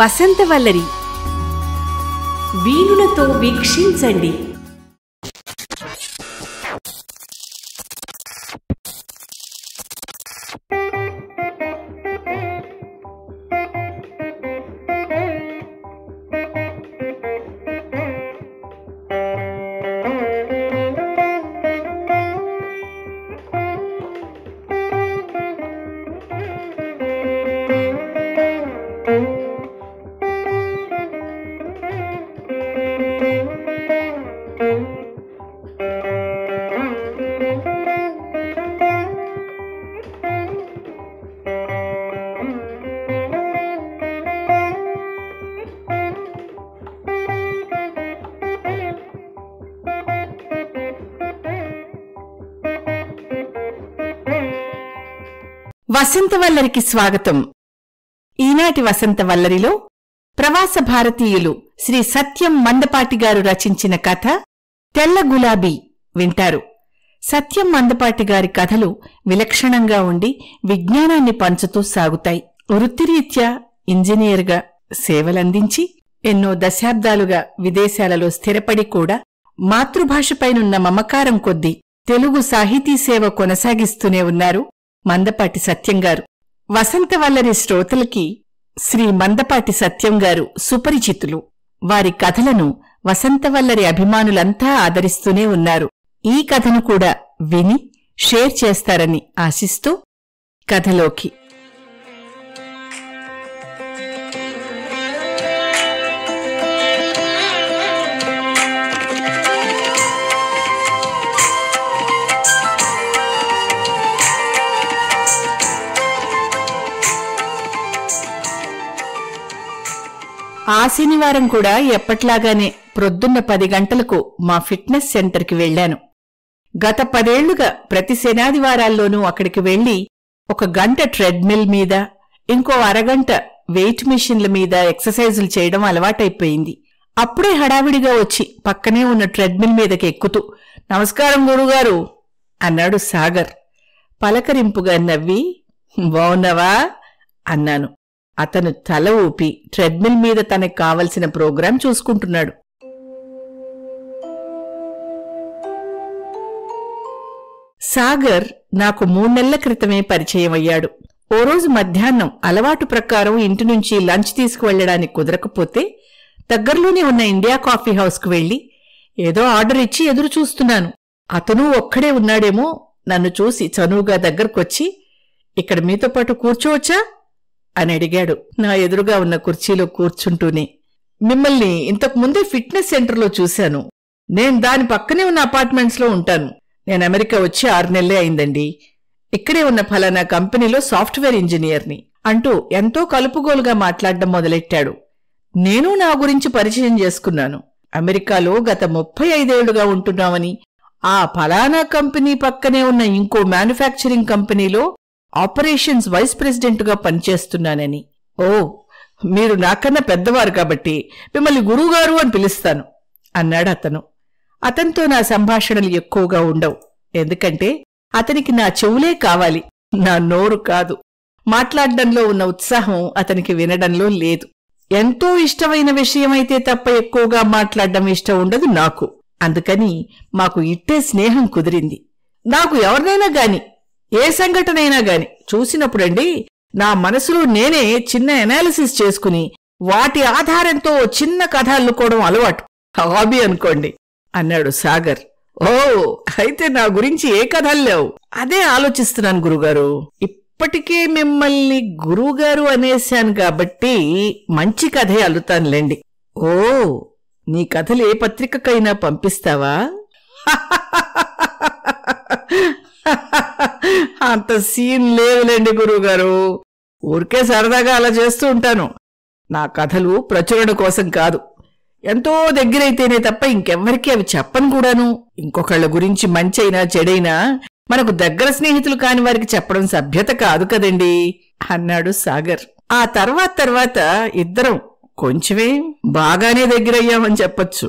వసంత వల్లరి వీణులతో వీక్షించండి వసంతవల్లరికి స్వాగతం ఈనాటి వసంతవల్లరిలో ప్రవాస భారతీయులు శ్రీ సత్యం మందపాటి గారు రచించిన కథ తెల్ల గులాబీ వింటారు సత్యం మందపాటి గారి కథలు విలక్షణంగా ఉండి విజ్ఞానాన్ని పంచుతూ సాగుతాయి వృత్తిరీత్యా ఇంజనీర్గా సేవలందించి ఎన్నో దశాబ్దాలుగా విదేశాలలో స్థిరపడి కూడా మాతృభాషపైనున్న మమకారం కొద్దీ తెలుగు సాహితీ సేవ కొనసాగిస్తూనే ఉన్నారు మందపాటి సత్యంగారు వసంతవల్లరి శ్రోతలకి శ్రీ మందపాటి సత్యంగారు సుపరిచితులు వారి కథలను వసంతవల్లరి అభిమానులంతా ఆదరిస్తూనే ఉన్నారు ఈ కథను కూడా విని షేర్ చేస్తారని ఆశిస్తూ కథలోకి ఆ శనివారం కూడా ఎప్పట్లాగానే ప్రొద్దున్న పది గంటలకు మా ఫిట్నెస్ సెంటర్కి వెళ్లాను గత పదేళ్లుగా ప్రతి శనాదివారాల్లోనూ అక్కడికి వెళ్లి ఒక గంట ట్రెడ్మిల్ మీద ఇంకో అరగంట వెయిట్ మిషన్ల మీద ఎక్సర్సైజులు చేయడం అలవాటైపోయింది అప్పుడే హడావిడిగా వచ్చి పక్కనే ఉన్న ట్రెడ్మిల్ మీదకి ఎక్కుతూ నమస్కారం గురుగారు అన్నాడు సాగర్ పలకరింపుగా నవ్వి బావున్నావా అన్నాను అతను తల ఊపి ట్రెడ్మిల్ మీద తనకు కావలసిన ప్రోగ్రాం చూసుకుంటున్నాడు సాగర్ నాకు మూడు నెలల క్రితమే పరిచయం అయ్యాడు ఓ రోజు మధ్యాహ్నం అలవాటు ప్రకారం ఇంటి నుంచి లంచ్ తీసుకువెళ్లడానికి కుదరకపోతే దగ్గర్లోనే ఉన్న ఇండియా కాఫీ కు వెళ్లి ఏదో ఆర్డర్ ఇచ్చి ఎదురు చూస్తున్నాను అతను ఒక్కడే ఉన్నాడేమో నన్ను చూసి చనువుగా దగ్గరకొచ్చి ఇక్కడ మీతో పాటు కూర్చోవచ్చా అని అడిగాడు నా ఎదురుగా ఉన్న కుర్చీలో కూర్చుంటూనే మిమ్మల్ని ఇంతకు ముందే ఫిట్నెస్ సెంటర్లో చూశాను నేను దాని పక్కనే ఉన్న అపార్ట్మెంట్స్లో ఉంటాను నేను అమెరికా వచ్చి ఆరు నెలలే అయిందండి ఇక్కడే ఉన్న ఫలానా కంపెనీలో సాఫ్ట్వేర్ ఇంజనీర్ని అంటూ ఎంతో కలుపుగోలుగా మాట్లాడడం మొదలెట్టాడు నేను నా గురించి పరిచయం చేసుకున్నాను అమెరికాలో గత ముప్పై ఐదేళ్లుగా ఉంటున్నామని ఆ ఫలానా కంపెనీ పక్కనే ఉన్న ఇంకో మ్యానుఫ్యాక్చరింగ్ కంపెనీలో ఆపరేషన్స్ వైస్ ప్రెసిడెంట్గా పనిచేస్తున్నానని ఓ మీరు నాకన్నా పెద్దవారు కాబట్టి మిమ్మల్ని గురువుగారు అని పిలుస్తాను అన్నాడు అతను అతనితో నా సంభాషణలు ఎక్కువగా ఉండవు ఎందుకంటే అతనికి నా చెవులే కావాలి నా నోరు కాదు మాట్లాడడంలో ఉన్న ఉత్సాహం అతనికి వినడంలో లేదు ఎంతో ఇష్టమైన విషయమైతే తప్ప ఎక్కువగా మాట్లాడడం ఇష్టం ఉండదు నాకు అందుకని మాకు ఇట్టే స్నేహం కుదిరింది నాకు ఎవరినైనా గాని ఏ సంఘటన అయినా గాని చూసినప్పుడండి నా మనసులో నేనే చిన్న ఎనాలిసిస్ చేసుకుని వాటి ఆధారంతో చిన్న కథ అల్లుకోవడం అలవాటు హాబీ అనుకోండి అన్నాడు సాగర్ ఓ అయితే నా గురించి ఏ కథలు లేవు అదే ఆలోచిస్తున్నాను గురుగారు ఇప్పటికే మిమ్మల్ని గురువుగారు అనేశాను కాబట్టి మంచి కథే అల్లుతానులేండి ఓ నీ కథలు ఏ పత్రికకైనా పంపిస్తావా అంత సీన్ లేదులేండి గురువుగారు ఊరికే సరదాగా అలా చేస్తూ ఉంటాను నా కథలు ప్రచురణ కోసం కాదు ఎంతో దగ్గరైతేనే తప్ప ఇంకెవ్వరికీ అవి చెప్పను కూడాను ఇంకొకళ్ళ గురించి మంచైనా చెడైనా మనకు దగ్గర స్నేహితులు కాని వారికి చెప్పడం సభ్యత కాదు కదండి అన్నాడు సాగర్ ఆ తర్వాత తర్వాత ఇద్దరం కొంచెమే బాగానే దగ్గరయ్యామని చెప్పొచ్చు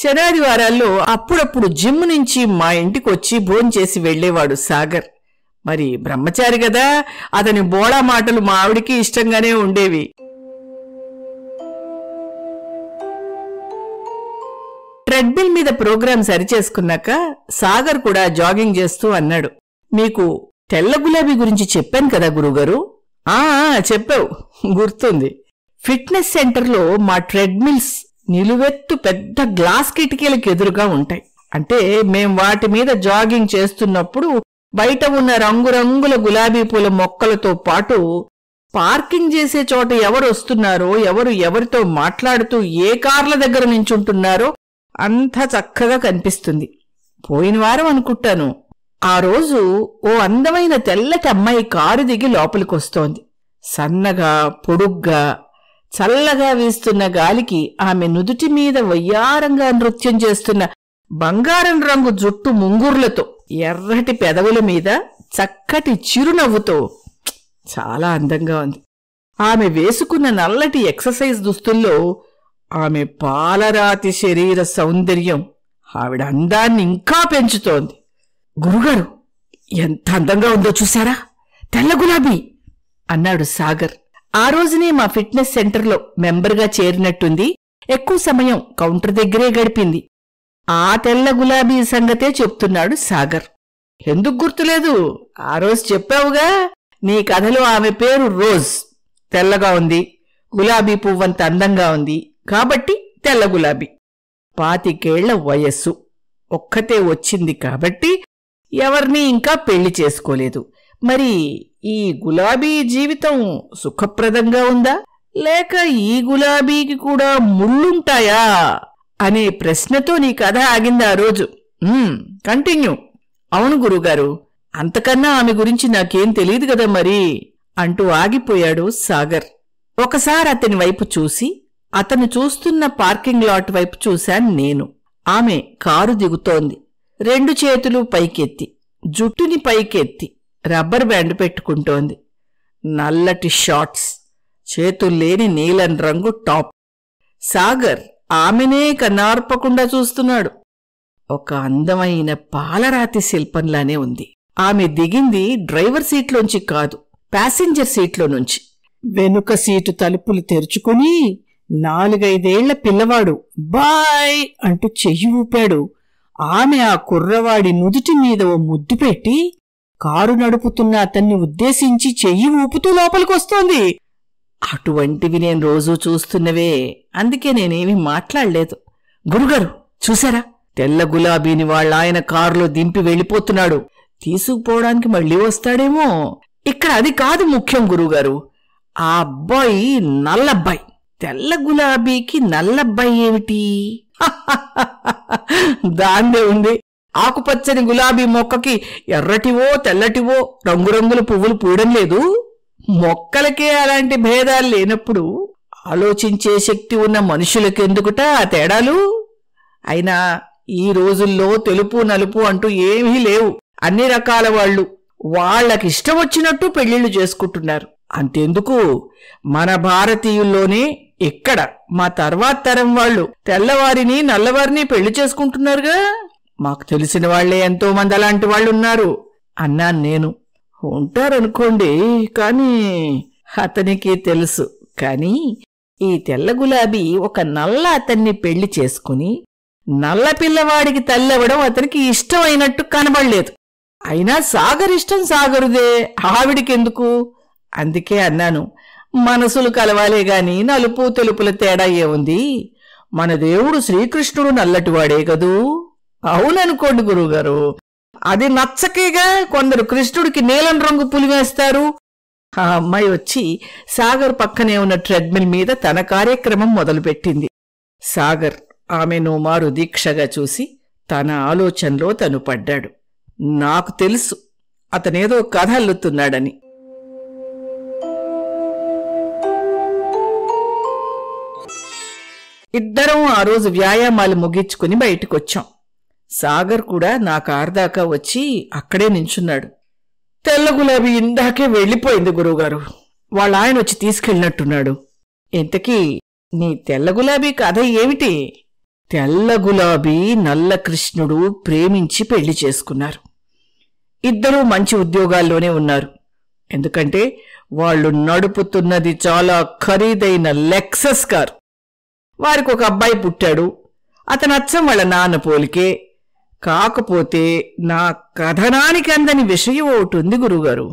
శనాదివారాల్లో అప్పుడప్పుడు జిమ్ నుంచి మా ఇంటికొచ్చి భోంచేసి వెళ్లేవాడు సాగర్ మరి బ్రహ్మచారి గదా అతని బోళా మాటలు మా ఆవిడికి ఇష్టంగానే ఉండేవి ట్రెడ్మిల్ మీద ప్రోగ్రాం సరిచేసుకున్నాక సాగర్ కూడా జాగింగ్ చేస్తూ అన్నాడు మీకు తెల్ల గులాబీ గురించి చెప్పాను కదా గురుగారు ఆ చెప్పావు గుర్తుంది ఫిట్నెస్ సెంటర్లో మా ట్రెడ్మిల్స్ నిలువెత్తు పెద్ద గ్లాస్ కిటికీలకు ఎదురుగా ఉంటాయి అంటే మేం వాటి మీద జాగింగ్ చేస్తున్నప్పుడు బయట ఉన్న రంగురంగుల గులాబీ పూల మొక్కలతో పాటు పార్కింగ్ చేసే చోట ఎవరు వస్తున్నారో ఎవరు ఎవరితో మాట్లాడుతూ ఏ కార్ల దగ్గర నించుంటున్నారో అంత చక్కగా కనిపిస్తుంది పోయిన వారం అనుకుంటాను ఆ రోజు ఓ అందమైన తెల్లటి అమ్మాయి కారు దిగి లోపలికొస్తోంది సన్నగా పొడుగ్గా చల్లగా వీస్తున్న గాలికి ఆమె నుదుటి మీద వయ్యారంగా నృత్యం చేస్తున్న బంగారం రంగు జుట్టు ముంగుర్లతో ఎర్రటి పెదవుల మీద చక్కటి చిరునవ్వుతో చాలా అందంగా ఉంది ఆమె వేసుకున్న నల్లటి ఎక్సర్సైజ్ దుస్తుల్లో ఆమె పాలరాతి శరీర సౌందర్యం ఆవిడ అందాన్ని ఇంకా పెంచుతోంది గురుగారు ఎంత అందంగా ఉందో చూసారా తెల్ల గులాబీ అన్నాడు సాగర్ ఆ రోజునే మా ఫిట్నెస్ సెంటర్లో మెంబర్గా చేరినట్టుంది ఎక్కువ సమయం కౌంటర్ దగ్గరే గడిపింది ఆ తెల్ల గులాబీ సంగతే చెప్తున్నాడు సాగర్ ఎందుకు గుర్తులేదు ఆ రోజు చెప్పావుగా నీ కథలో ఆమె పేరు రోజ్ తెల్లగా ఉంది గులాబీ పువ్వంత అందంగా ఉంది కాబట్టి తెల్ల గులాబీ పాతికేళ్ల వయస్సు ఒక్కతే వచ్చింది కాబట్టి ఎవరిని ఇంకా పెళ్లి చేసుకోలేదు మరి ఈ గులాబీ జీవితం సుఖప్రదంగా ఉందా లేక ఈ గులాబీకి కూడా ముళ్ళుంటాయా అనే ప్రశ్నతో నీ కథ ఆగింది ఆ రోజు కంటిన్యూ అవును గురుగారు అంతకన్నా ఆమె గురించి నాకేం తెలియదు కదా మరి అంటూ ఆగిపోయాడు సాగర్ ఒకసారి అతని వైపు చూసి అతను చూస్తున్న పార్కింగ్ లాట్ వైపు చూశాను నేను ఆమె కారు దిగుతోంది రెండు చేతులు పైకెత్తి జుట్టుని పైకెత్తి రబ్బర్ బ్యాండ్ పెట్టుకుంటోంది నల్లటి షార్ట్స్ చేతుల్లేని నీలం రంగు టాప్ సాగర్ ఆమెనే కన్నార్పకుండా చూస్తున్నాడు ఒక అందమైన పాలరాతి శిల్పంలానే ఉంది ఆమె దిగింది డ్రైవర్ సీట్లోంచి కాదు ప్యాసింజర్ సీట్లో నుంచి వెనుక సీటు తలుపులు తెరుచుకుని నాలుగైదేళ్ల పిల్లవాడు బాయ్ అంటూ చెయ్యి ఊపాడు ఆమె ఆ కుర్రవాడి నుదుటి మీద ఓ ముద్దు పెట్టి కారు నడుపుతున్న అతన్ని ఉద్దేశించి చెయ్యి ఊపుతూ లోపలికొస్తోంది అటువంటివి నేను రోజూ చూస్తున్నవే అందుకే నేనేమీ మాట్లాడలేదు గురుగారు చూసారా తెల్ల గులాబీని వాళ్ళాయన కారులో దింపి వెళ్ళిపోతున్నాడు తీసుకుపోవడానికి మళ్ళీ వస్తాడేమో ఇక్కడ అది కాదు ముఖ్యం గురుగారు ఆ అబ్బాయి నల్లబ్బాయి తెల్ల గులాబీకి నల్లబ్బాయి ఏమిటి దాన్నే ఉంది ఆకుపచ్చని గులాబీ మొక్కకి ఎర్రటివో తెల్లటివో రంగురంగుల పువ్వులు పూయడం లేదు మొక్కలకే అలాంటి భేదాలు లేనప్పుడు ఆలోచించే శక్తి ఉన్న మనుషులకెందుకుట ఆ తేడాలు అయినా ఈ రోజుల్లో తెలుపు నలుపు అంటూ ఏమీ లేవు అన్ని రకాల వాళ్ళు వాళ్ళకిష్టం వచ్చినట్టు పెళ్లిళ్ళు చేసుకుంటున్నారు అంతెందుకు మన భారతీయుల్లోనే ఇక్కడ మా తర్వాత తరం వాళ్ళు తెల్లవారిని నల్లవారిని పెళ్లి చేసుకుంటున్నారుగా మాకు తెలిసిన వాళ్లే ఎంతో మంది అలాంటి వాళ్ళు ఉన్నారు అన్నాను నేను ఉంటారనుకోండి కానీ అతనికి తెలుసు కానీ ఈ తెల్ల గులాబీ ఒక నల్ల అతన్ని పెళ్లి చేసుకుని నల్ల పిల్లవాడికి తల్లవ్వడం అతనికి ఇష్టమైనట్టు కనబడలేదు అయినా సాగరిష్టం ఇష్టం సాగరుదే ఆవిడికెందుకు అందుకే అన్నాను మనసులు కలవాలే గాని నలుపు తెలుపుల తేడా ఏముంది మన దేవుడు శ్రీకృష్ణుడు నల్లటివాడే కదూ అవుననుకోండి గురువుగారు అది నచ్చకేగా కొందరు కృష్ణుడికి నీలం రంగు పులివేస్తారు ఆ అమ్మాయి వచ్చి సాగర్ పక్కనే ఉన్న ట్రెడ్మిల్ మీద తన కార్యక్రమం మొదలుపెట్టింది సాగర్ ఆమెను మారు దీక్షగా చూసి తన ఆలోచనలో తను పడ్డాడు నాకు తెలుసు అతనేదో కథ అల్లుతున్నాడని ఇద్దరం ఆ రోజు వ్యాయామాలు ముగించుకుని బయటకొచ్చాం సాగర్ కూడా నా కారు దాకా వచ్చి అక్కడే నించున్నాడు తెల్ల గులాబీ ఇందాకే వెళ్ళిపోయింది గురువుగారు వాళ్ళ ఆయన వచ్చి తీసుకెళ్ళినట్టున్నాడు ఇంతకీ నీ తెల్ల గులాబీ కథ ఏమిటి తెల్ల గులాబీ నల్ల కృష్ణుడు ప్రేమించి పెళ్లి చేసుకున్నారు ఇద్దరూ మంచి ఉద్యోగాల్లోనే ఉన్నారు ఎందుకంటే వాళ్ళు నడుపుతున్నది చాలా ఖరీదైన లెక్సస్ కార్ వారికి ఒక అబ్బాయి పుట్టాడు అతను అచ్చం వాళ్ళ నాన్న పోలికే కాకపోతే నా కథనానికి అందని విషయం ఒకటి ఉంది గురుగారు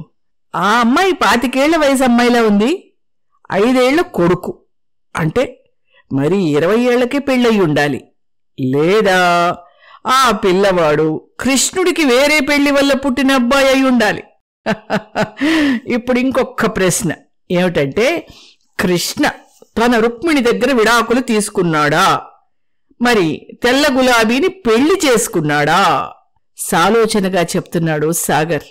ఆ అమ్మాయి పాతికేళ్ల వయసు అమ్మాయిలా ఉంది ఐదేళ్ల కొడుకు అంటే మరి ఇరవై ఏళ్లకే పెళ్ళయి ఉండాలి లేదా ఆ పిల్లవాడు కృష్ణుడికి వేరే పెళ్లి వల్ల పుట్టిన అబ్బాయి అయి ఉండాలి ఇప్పుడు ఇంకొక ప్రశ్న ఏమిటంటే కృష్ణ తన రుక్మిణి దగ్గర విడాకులు తీసుకున్నాడా మరి తెల్ల గులాబీని పెళ్లి చేసుకున్నాడా సాలోచనగా చెప్తున్నాడు సాగర్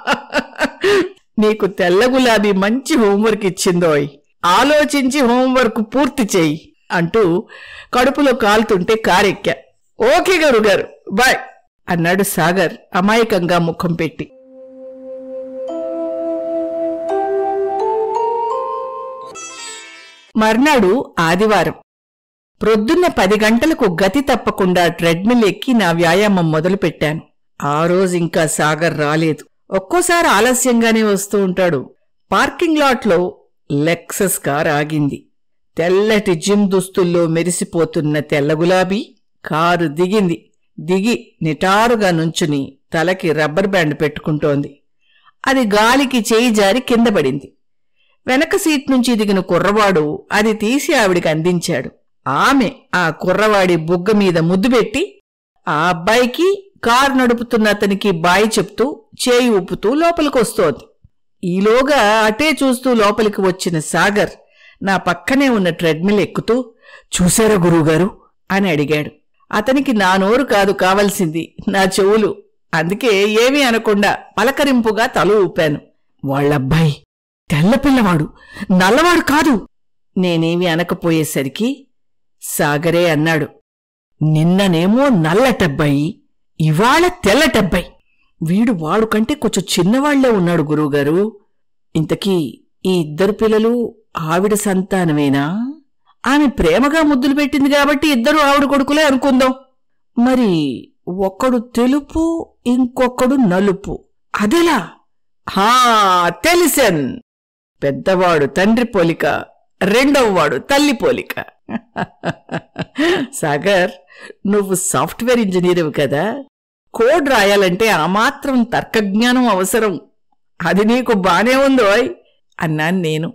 నీకు తెల్ల గులాబీ మంచి హోంవర్క్ ఇచ్చిందోయ్ ఆలోచించి హోంవర్క్ పూర్తి చేయి అంటూ కడుపులో కాలుతుంటే కారెక్కా ఓకే గారు గారు బాయ్ అన్నాడు సాగర్ అమాయకంగా ముఖం పెట్టి మర్నాడు ఆదివారం ప్రొద్దున్న పది గంటలకు గతి తప్పకుండా ట్రెడ్మిల్ ఎక్కి నా వ్యాయామం మొదలుపెట్టాను ఆ రోజు ఇంకా సాగర్ రాలేదు ఒక్కోసారి ఆలస్యంగానే వస్తూ ఉంటాడు పార్కింగ్ లాట్లో లెక్సస్ కార్ ఆగింది తెల్లటి జిమ్ దుస్తుల్లో మెరిసిపోతున్న తెల్ల గులాబీ కారు దిగింది దిగి నిటారుగా నుంచుని తలకి రబ్బర్ బ్యాండ్ పెట్టుకుంటోంది అది గాలికి చేయి జారి కింద పడింది వెనక సీట్ నుంచి దిగిన కుర్రవాడు అది తీసి ఆవిడికి అందించాడు ఆమె ఆ కుర్రవాడి బుగ్గ మీద ముద్దు పెట్టి ఆ అబ్బాయికి కారు నడుపుతున్న అతనికి బాయి చెప్తూ చేయి ఉప్పుతూ లోపలికొస్తోంది ఈలోగా అటే చూస్తూ లోపలికి వచ్చిన సాగర్ నా పక్కనే ఉన్న ట్రెడ్మిల్ ఎక్కుతూ చూశారా గురువుగారు అని అడిగాడు అతనికి నా నోరు కాదు కావలసింది నా చెవులు అందుకే ఏమీ అనకుండా పలకరింపుగా తల ఊపాను వాళ్ళబ్బాయి తెల్లపిల్లవాడు నల్లవాడు కాదు నేనేమి అనకపోయేసరికి సాగరే అన్నాడు నిన్ననేమో నల్లటబ్బాయి ఇవాళ తెల్లటెబ్బాయి వీడు వాడు కంటే కొంచెం చిన్నవాళ్లే ఉన్నాడు గురువుగారు ఇంతకీ ఈ ఇద్దరు పిల్లలు ఆవిడ సంతానమేనా ఆమె ప్రేమగా ముద్దులు పెట్టింది కాబట్టి ఇద్దరు ఆవిడ కొడుకులే అనుకుందాం మరి ఒక్కడు తెలుపు ఇంకొకడు నలుపు అదెలా హా తెలిసెన్ పెద్దవాడు తండ్రి పోలిక రెండవవాడు తల్లి పోలిక సాగర్ నువ్వు సాఫ్ట్వేర్ ఇంజనీర్ కదా కోడ్ రాయాలంటే ఆ మాత్రం తర్కజ్ఞానం అవసరం అది నీకు బానే ఉందోయ్ అన్నాను నేను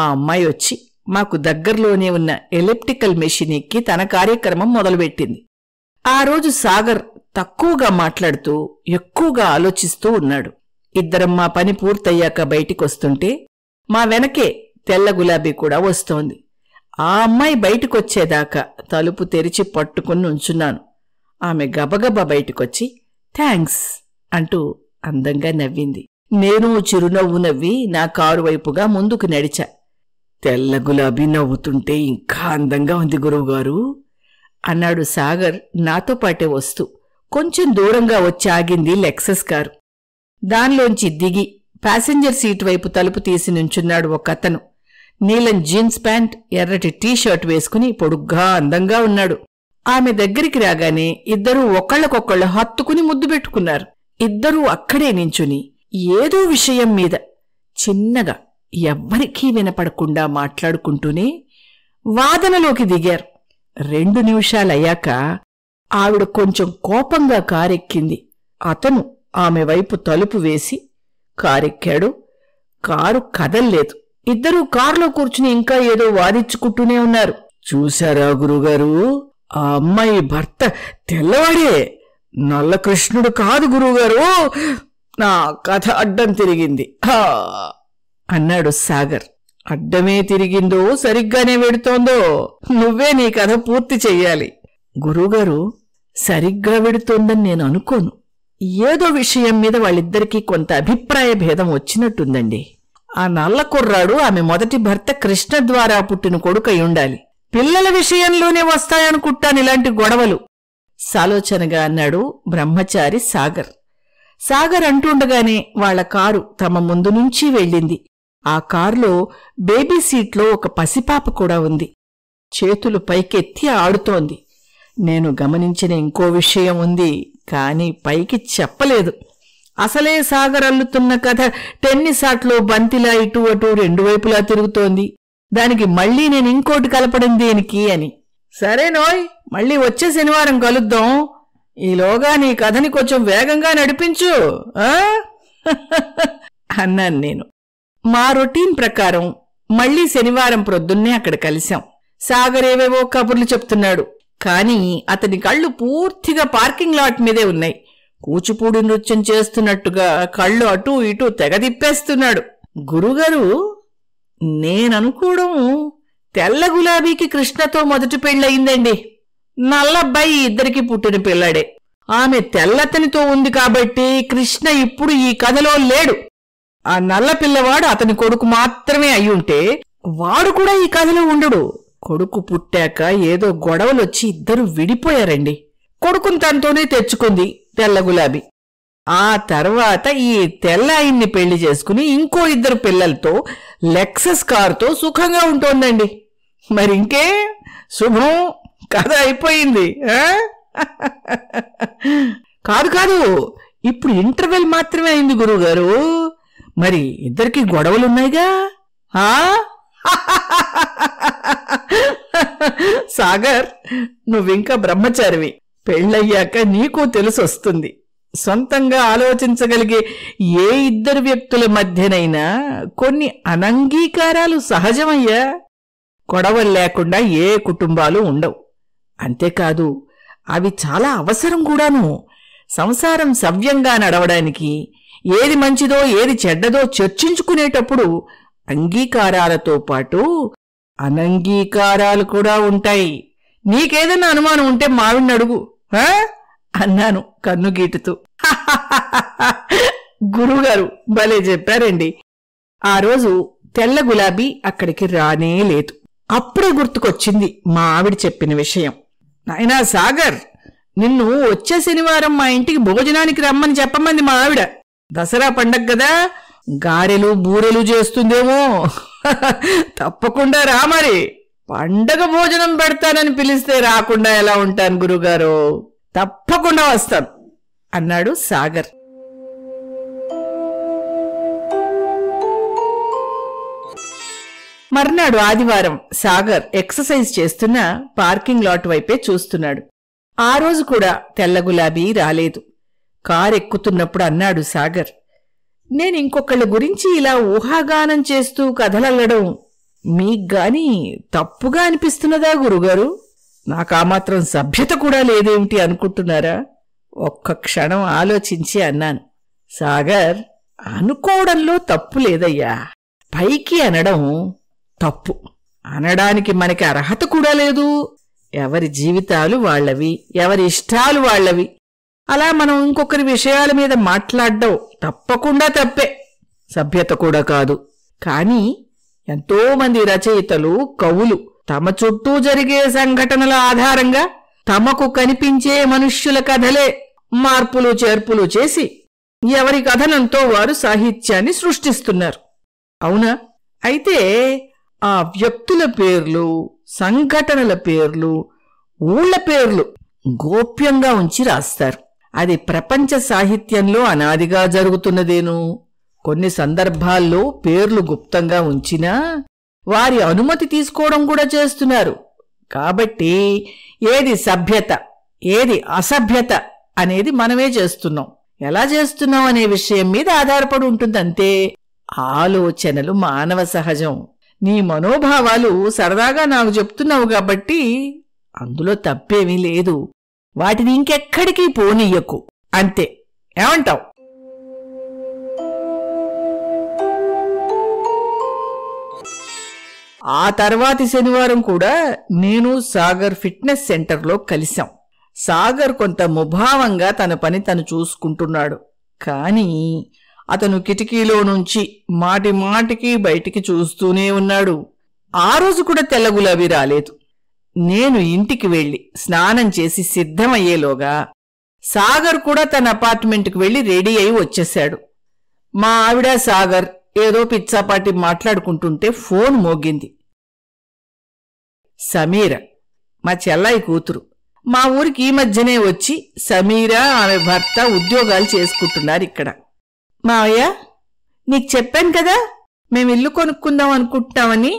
ఆ అమ్మాయి వచ్చి మాకు దగ్గరలోనే ఉన్న ఎలిప్టికల్ మెషిన్ ఎక్కి తన కార్యక్రమం మొదలుపెట్టింది ఆ రోజు సాగర్ తక్కువగా మాట్లాడుతూ ఎక్కువగా ఆలోచిస్తూ ఉన్నాడు ఇద్దరం మా పని పూర్తయ్యాక బయటికొస్తుంటే మా వెనకే తెల్ల గులాబీ కూడా వస్తోంది ఆ అమ్మాయి బయటకొచ్చేదాకా తలుపు తెరిచి పట్టుకుని ఉంచున్నాను ఆమె గబగబ బయటకొచ్చి థ్యాంక్స్ అంటూ అందంగా నవ్వింది నేను చిరునవ్వు నవ్వి నా కారు వైపుగా ముందుకు నడిచా తెల్ల గులాబీ నవ్వుతుంటే ఇంకా అందంగా ఉంది గురువుగారు అన్నాడు సాగర్ నాతో పాటే వస్తూ కొంచెం దూరంగా వచ్చి ఆగింది లెక్సస్ కారు దానిలోంచి దిగి ప్యాసింజర్ సీటు వైపు తలుపు తీసి నుంచున్నాడు ఒకతను నీలం జీన్స్ ప్యాంట్ ఎర్రటి టీషర్ట్ వేసుకుని పొడుగ్గా అందంగా ఉన్నాడు ఆమె దగ్గరికి రాగానే ఇద్దరూ ఒకళ్ళకొకళ్ళు హత్తుకుని ముద్దు పెట్టుకున్నారు ఇద్దరూ అక్కడే నించుని ఏదో విషయం మీద చిన్నగా ఎవ్వరికీ వినపడకుండా మాట్లాడుకుంటూనే వాదనలోకి దిగారు రెండు నిమిషాలయ్యాక ఆవిడ కొంచెం కోపంగా కారెక్కింది అతను ఆమె వైపు తలుపు వేసి కారెక్కాడు కారు కదల్లేదు ఇద్దరూ కారులో కూర్చుని ఇంకా ఏదో వాదించుకుంటూనే ఉన్నారు చూశారా గురుగారు ఆ అమ్మాయి భర్త తెల్లవాడే నల్లకృష్ణుడు కాదు గురువుగారు నా కథ అడ్డం తిరిగింది అన్నాడు సాగర్ అడ్డమే తిరిగిందో సరిగ్గానే వెడుతోందో నువ్వే నీ కథ పూర్తి చెయ్యాలి గురువుగారు సరిగ్గా వెడుతోందని నేను అనుకోను ఏదో విషయం మీద వాళ్ళిద్దరికీ కొంత అభిప్రాయ భేదం వచ్చినట్టుందండి ఆ నల్ల కుర్రాడు ఆమె మొదటి భర్త కృష్ణ ద్వారా పుట్టిన కొడుకై ఉండాలి పిల్లల విషయంలోనే వస్తాయనుకుంటాను ఇలాంటి గొడవలు సాలోచనగా అన్నాడు బ్రహ్మచారి సాగర్ సాగర్ అంటుండగానే వాళ్ల కారు తమ ముందు నుంచి వెళ్ళింది ఆ కారులో బేబీ సీట్లో ఒక పసిపాప కూడా ఉంది చేతులు పైకెత్తి ఆడుతోంది నేను గమనించిన ఇంకో విషయం ఉంది కాని పైకి చెప్పలేదు అసలే సాగర్ అల్లుతున్న కథ ఆట్లో బంతిలా ఇటు అటు రెండు వైపులా తిరుగుతోంది దానికి మళ్ళీ నేను ఇంకోటి కలపడం దేనికి అని సరే నోయ్ మళ్ళీ వచ్చే శనివారం కలుద్దాం ఈలోగా నీ కథని కొంచెం వేగంగా నడిపించు అన్నాను నేను మా రొటీన్ ప్రకారం మళ్లీ శనివారం ప్రొద్దున్నే అక్కడ కలిశాం సాగరేవేవో కబుర్లు చెప్తున్నాడు కానీ అతని కళ్ళు పూర్తిగా పార్కింగ్ లాట్ మీదే ఉన్నాయి కూచిపూడి నృత్యం చేస్తున్నట్టుగా కళ్ళు అటూ ఇటూ తెగదిప్పేస్తున్నాడు గురుగారు నేననుకోవడం తెల్ల గులాబీకి కృష్ణతో మొదటి పెళ్ళయిందండి నల్లబ్బాయి ఇద్దరికి పుట్టిన పిల్లాడే ఆమె తెల్లతనితో ఉంది కాబట్టి కృష్ణ ఇప్పుడు ఈ కథలో లేడు ఆ నల్ల పిల్లవాడు అతని కొడుకు మాత్రమే అయ్యుంటే వాడు కూడా ఈ కథలో ఉండడు కొడుకు పుట్టాక ఏదో గొడవలొచ్చి ఇద్దరు విడిపోయారండి కొడుకును తనతోనే తెచ్చుకుంది తెల్ల గులాబీ ఆ తర్వాత ఈ తెల్ల ఆయన్ని పెళ్లి చేసుకుని ఇంకో ఇద్దరు పిల్లలతో లెక్సస్ కారుతో సుఖంగా ఉంటోందండి మరి ఇంకే శుభం కథ అయిపోయింది కాదు కాదు ఇప్పుడు ఇంటర్వెల్ మాత్రమే అయింది గురువుగారు మరి ఇద్దరికి గొడవలున్నాయిగా ఆ సాగర్ నువ్వింకా బ్రహ్మచారివి పెళ్ళయ్యాక నీకు తెలుసొస్తుంది సొంతంగా ఆలోచించగలిగే ఏ ఇద్దరు వ్యక్తుల మధ్యనైనా కొన్ని అనంగీకారాలు సహజమయ్యా కొడవలు లేకుండా ఏ కుటుంబాలు ఉండవు అంతేకాదు అవి చాలా అవసరం కూడాను సంసారం సవ్యంగా నడవడానికి ఏది మంచిదో ఏది చెడ్డదో చర్చించుకునేటప్పుడు అంగీకారాలతో పాటు అనంగీకారాలు కూడా ఉంటాయి నీకేదైనా అనుమానం ఉంటే మావిడిని అడుగు అన్నాను కన్ను గీటుతూ గురుగారు భలే చెప్పారండి ఆ రోజు తెల్ల గులాబీ అక్కడికి రానే లేదు అప్పుడే గుర్తుకొచ్చింది మా ఆవిడ చెప్పిన విషయం నాయనా సాగర్ నిన్ను వచ్చే శనివారం మా ఇంటికి భోజనానికి రమ్మని చెప్పమంది మా ఆవిడ దసరా పండగ కదా గారెలు బూరెలు చేస్తుందేమో తప్పకుండా రా మరి పండగ భోజనం పెడతానని పిలిస్తే రాకుండా ఎలా ఉంటాను గురుగారు తప్పకుండా వస్తాను అన్నాడు సాగర్ మర్నాడు ఆదివారం సాగర్ ఎక్సర్సైజ్ చేస్తున్న పార్కింగ్ లాట్ వైపే చూస్తున్నాడు ఆ రోజు కూడా తెల్ల గులాబీ రాలేదు కార్ ఎక్కుతున్నప్పుడు అన్నాడు సాగర్ నేను ఇంకొకళ్ళ గురించి ఇలా ఊహాగానం చేస్తూ కథలల్లడం మీకు గాని తప్పుగా అనిపిస్తున్నదా గురుగారు ఆ మాత్రం సభ్యత కూడా లేదేమిటి అనుకుంటున్నారా ఒక్క క్షణం ఆలోచించి అన్నాను సాగర్ అనుకోవడంలో తప్పు లేదయ్యా పైకి అనడం తప్పు అనడానికి మనకి అర్హత కూడా లేదు ఎవరి జీవితాలు వాళ్ళవి ఎవరి ఇష్టాలు వాళ్ళవి అలా మనం ఇంకొకరి విషయాల మీద మాట్లాడడం తప్పకుండా తప్పే సభ్యత కూడా కాదు కానీ ఎంతోమంది రచయితలు కవులు తమ చుట్టూ జరిగే సంఘటనల ఆధారంగా తమకు కనిపించే మనుష్యుల కథలే మార్పులు చేర్పులు చేసి ఎవరి కథనంతో వారు సాహిత్యాన్ని సృష్టిస్తున్నారు అవునా అయితే ఆ వ్యక్తుల పేర్లు సంఘటనల పేర్లు ఊళ్ళ పేర్లు గోప్యంగా ఉంచి రాస్తారు అది ప్రపంచ సాహిత్యంలో అనాదిగా జరుగుతున్నదేను కొన్ని సందర్భాల్లో పేర్లు గుప్తంగా ఉంచినా వారి అనుమతి తీసుకోవడం కూడా చేస్తున్నారు కాబట్టి ఏది సభ్యత ఏది అసభ్యత అనేది మనమే చేస్తున్నాం ఎలా చేస్తున్నాం అనే విషయం మీద ఆధారపడి ఉంటుందంతే ఆలోచనలు మానవ సహజం నీ మనోభావాలు సరదాగా నాకు చెప్తున్నావు కాబట్టి అందులో తప్పేమీ లేదు వాటిని ఇంకెక్కడికి పోనీయకు అంతే ఏమంటావు ఆ తర్వాతి శనివారం కూడా నేను సాగర్ ఫిట్నెస్ సెంటర్లో కలిశాం సాగర్ కొంత ముభావంగా తన పని తను చూసుకుంటున్నాడు కానీ అతను కిటికీలో నుంచి మాటి మాటికి బయటికి చూస్తూనే ఉన్నాడు ఆ రోజు కూడా తెల్ల రాలేదు నేను ఇంటికి వెళ్ళి స్నానం చేసి సిద్ధమయ్యేలోగా సాగర్ కూడా తన అపార్ట్మెంట్కి వెళ్ళి రెడీ అయి వచ్చేశాడు మా ఆవిడ సాగర్ ఏదో పిచ్చాపాటి మాట్లాడుకుంటుంటే ఫోన్ మోగింది సమీర మా చెల్లాయి కూతురు మా ఊరికి ఈ మధ్యనే వచ్చి సమీర ఆమె భర్త ఉద్యోగాలు చేసుకుంటున్నారు ఇక్కడ మావయ్య నీకు చెప్పాను కదా మేము ఇల్లు కొనుక్కుందాం అనుకుంటున్నామని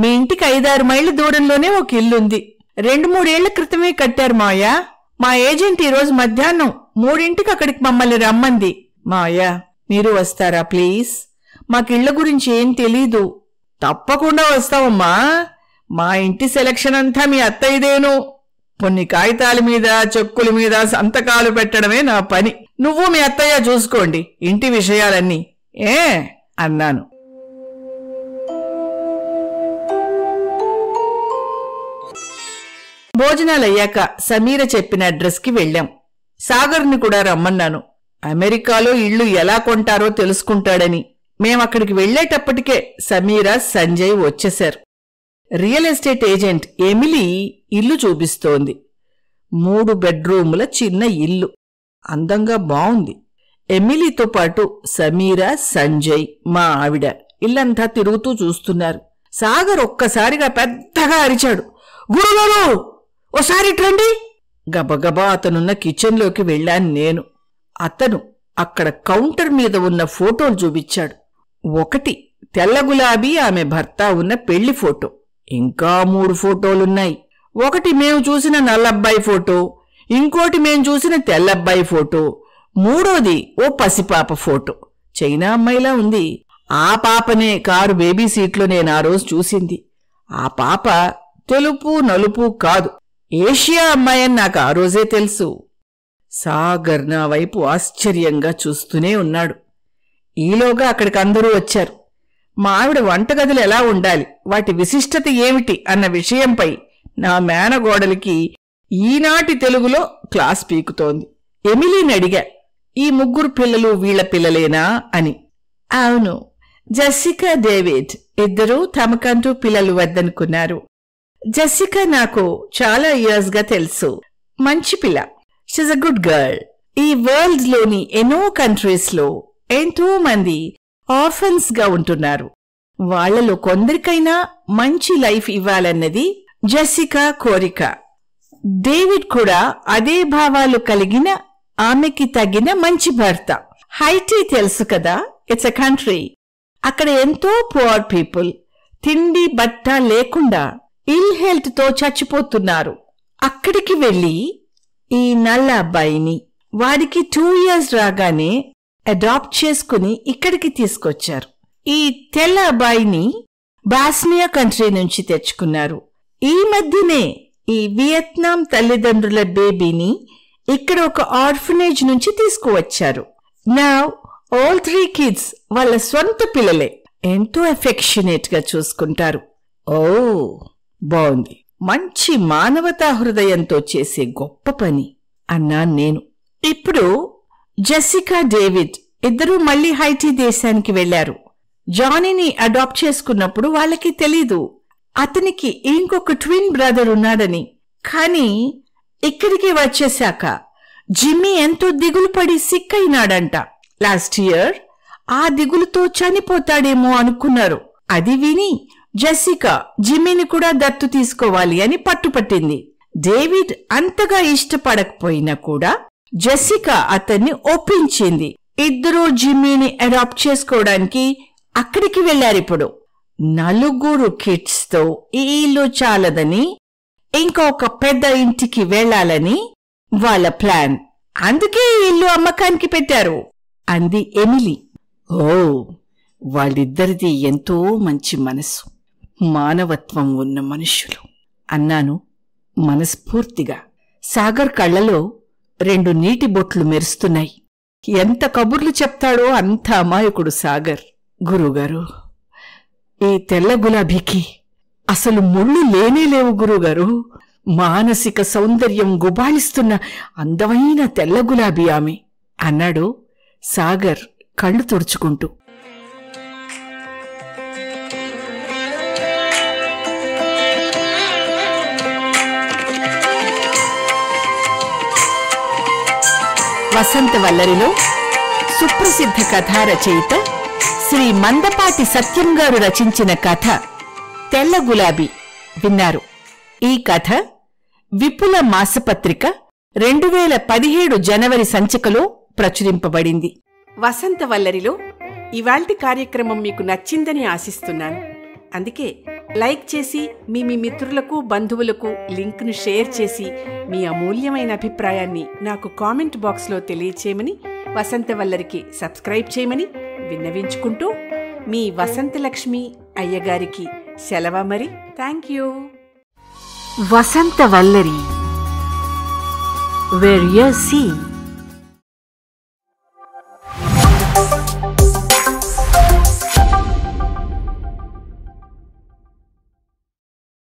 మీ ఇంటికి ఐదారు మైళ్ళ దూరంలోనే ఒక ఇల్లుంది రెండు మూడేళ్ల క్రితమే కట్టారు మావయ్య మా ఏజెంట్ ఈరోజు మధ్యాహ్నం మూడింటికి అక్కడికి మమ్మల్ని రమ్మంది మావయ్య మీరు వస్తారా ప్లీజ్ మాకిళ్ల గురించి ఏం తెలీదు తప్పకుండా వస్తావమ్మా మా ఇంటి సెలక్షన్ అంతా మీ అత్తయ్యదేను కొన్ని కాగితాల మీద చెక్కుల మీద సంతకాలు పెట్టడమే నా పని నువ్వు మీ అత్తయ్య చూసుకోండి ఇంటి విషయాలన్నీ ఏ అన్నాను భోజనాలు అయ్యాక సమీర చెప్పిన అడ్రస్కి వెళ్ళాం సాగర్ని కూడా రమ్మన్నాను అమెరికాలో ఇళ్ళు ఎలా కొంటారో తెలుసుకుంటాడని మేమక్కడికి వెళ్లేటప్పటికే సమీర సంజయ్ వచ్చేశారు రియల్ ఎస్టేట్ ఏజెంట్ ఎమిలీ ఇల్లు చూపిస్తోంది మూడు బెడ్రూముల చిన్న ఇల్లు అందంగా బావుంది ఎమిలీతో పాటు సమీర సంజయ్ మా ఆవిడ ఇల్లంతా తిరుగుతూ చూస్తున్నారు సాగర్ ఒక్కసారిగా పెద్దగా అరిచాడు గురుగారు ఓసారి ఇట్రండి గబగబా అతనున్న కిచెన్లోకి వెళ్ళాను నేను అతను అక్కడ కౌంటర్ మీద ఉన్న ఫోటోలు చూపించాడు ఒకటి తెల్ల గులాబీ ఆమె భర్త ఉన్న పెళ్లి ఫోటో ఇంకా మూడు ఫోటోలున్నాయి ఒకటి మేము చూసిన నల్లబ్బాయి ఫోటో ఇంకోటి మేము చూసిన తెల్లబ్బాయి ఫోటో మూడోది ఓ పసిపాప ఫోటో చైనా అమ్మాయిలా ఉంది ఆ పాపనే కారు బేబీ సీట్లో నేను ఆ రోజు చూసింది ఆ పాప తెలుపు నలుపు కాదు ఏషియా అమ్మాయి అని నాకు ఆ రోజే తెలుసు సాగర్ నా వైపు ఆశ్చర్యంగా చూస్తూనే ఉన్నాడు ఈలోగా అక్కడికి అందరూ వచ్చారు మావిడ వంటగదులు ఎలా ఉండాలి వాటి విశిష్టత ఏమిటి అన్న విషయంపై నా మేనగోడలికి ఈనాటి తెలుగులో క్లాస్ పీకుతోంది ఎమిలీని అడిగా ఈ ముగ్గురు పిల్లలు వీళ్ల పిల్లలేనా అని అవును జస్సికా డేవిడ్ ఇద్దరూ తమకంటూ పిల్లలు వద్దనుకున్నారు జస్సికా నాకు చాలా ఇయర్స్గా తెలుసు మంచి పిల్ల షీజ్ అ గుడ్ గర్ల్ ఈ వరల్డ్లోని ఎన్నో కంట్రీస్లో ఎంతో మంది గా ఉంటున్నారు వాళ్లలో కొందరికైనా మంచి లైఫ్ ఇవ్వాలన్నది జెసికా కోరిక డేవిడ్ కూడా అదే భావాలు కలిగిన ఆమెకి తగిన మంచి భర్త హైటీ తెలుసు కదా ఇట్స్ అ కంట్రీ అక్కడ ఎంతో పువర్ పీపుల్ తిండి బట్ట లేకుండా ఇల్ తో చచ్చిపోతున్నారు అక్కడికి వెళ్ళి ఈ నల్ల అబ్బాయిని వాడికి టూ ఇయర్స్ రాగానే అడాప్ట్ చేసుకుని ఇక్కడికి తీసుకొచ్చారు ఈ తెల్ల అబ్బాయిని బాస్మియా కంట్రీ నుంచి తెచ్చుకున్నారు ఈ మధ్యనే ఈ వియత్నాం తల్లిదండ్రుల బేబీని ఇక్కడ ఒక ఆర్ఫనేజ్ నుంచి తీసుకువచ్చారు నా ఆల్ త్రీ కిడ్స్ వాళ్ళ సొంత పిల్లలే ఎంతో అఫెక్షనేట్ గా చూసుకుంటారు ఓ oh, బాగుంది మంచి మానవతా హృదయంతో చేసే గొప్ప పని అన్నా నేను ఇప్పుడు జెస్సికా డేవిడ్ ఇద్దరూ మళ్లీ హైటీ దేశానికి వెళ్లారు జానీని అడాప్ట్ చేసుకున్నప్పుడు వాళ్ళకి తెలీదు అతనికి ఇంకొక ట్విన్ బ్రదర్ ఉన్నాడని కానీ ఇక్కడికి వచ్చేశాక జిమ్మీ ఎంతో దిగులు పడి సిక్ అయినాడంట లాస్ట్ ఇయర్ ఆ దిగులుతో చనిపోతాడేమో అనుకున్నారు అది విని జెస్సికా జిమ్మిని కూడా దత్తు తీసుకోవాలి అని పట్టుపట్టింది డేవిడ్ అంతగా ఇష్టపడకపోయినా కూడా జెస్సికా అతన్ని ఒప్పించింది ఇద్దరూ జిమ్మీని అడాప్ట్ చేసుకోవడానికి అక్కడికి ఇప్పుడు నలుగురు కిడ్స్తో ఈ ఇల్లు చాలదని ఇంకొక పెద్ద ఇంటికి వెళ్లాలని వాళ్ళ ప్లాన్ అందుకే ఈ ఇల్లు అమ్మకానికి పెట్టారు అంది ఎమిలీ ఓ వాళ్ళిద్దరిది ఎంతో మంచి మనసు మానవత్వం ఉన్న మనుషులు అన్నాను మనస్ఫూర్తిగా సాగర్ కళ్ళలో రెండు నీటి బొట్లు మెరుస్తున్నాయి ఎంత కబుర్లు చెప్తాడో అంత అమాయకుడు సాగర్ గురుగారు ఈ తెల్ల గులాబీకి అసలు ముళ్ళు లేనే లేవు గురుగారు మానసిక సౌందర్యం గుబాళిస్తున్న అందమైన తెల్ల గులాబీ ఆమె అన్నాడు సాగర్ కళ్ళు తుడుచుకుంటూ వసంత వల్లరిలో సుప్రసిద్ధ కథా రచయిత శ్రీ మందపాటి సత్యం గారు రచించిన కథ తెల్ల గులాబీ విన్నారు ఈ కథ విపుల మాసపత్రిక రెండు వేల పదిహేడు జనవరి సంచికలో ప్రచురింపబడింది వసంత వల్లరిలో ఇవాల్టి కార్యక్రమం మీకు నచ్చిందని ఆశిస్తున్నాను అందుకే లైక్ చేసి మీ మీ మిత్రులకు బంధువులకు లింక్ను షేర్ చేసి మీ అమూల్యమైన అభిప్రాయాన్ని నాకు కామెంట్ బాక్స్లో తెలియచేయమని వసంత వల్లరికి సబ్స్క్రైబ్ చేయమని విన్నవించుకుంటూ మీ వసంతలక్ష్మి అయ్యగారికి సెలవ మరి thank you Vasanta Vallari where you see